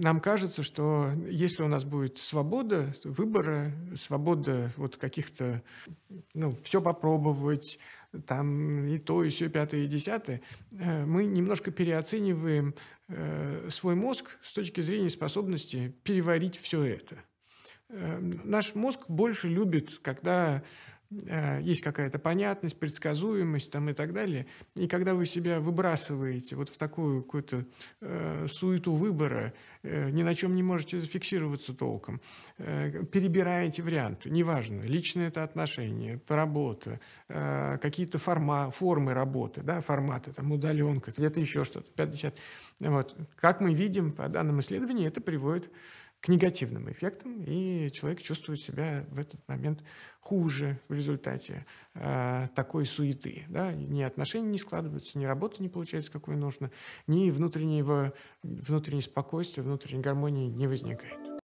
нам кажется, что если у нас будет свобода выбора, свобода вот каких-то, ну, все попробовать, там и то, и все, пятое, и десятое, э, мы немножко переоцениваем э, свой мозг с точки зрения способности переварить все это. Э, наш мозг больше любит, когда а, есть какая-то понятность, предсказуемость там, и так далее. И когда вы себя выбрасываете вот в такую какую-то э, суету выбора, э, ни на чем не можете зафиксироваться толком, э, перебираете варианты, неважно, личное это отношение, работа, э, какие-то форма, формы работы, да, форматы, там, удаленка, где-то еще что-то, 50. Вот. Как мы видим, по данным исследований, это приводит к негативным эффектам, и человек чувствует себя в этот момент хуже в результате э, такой суеты. Да? Ни отношения не складываются, ни работа не получается, какой нужно, ни внутреннего, внутренней спокойствия, внутренней гармонии не возникает.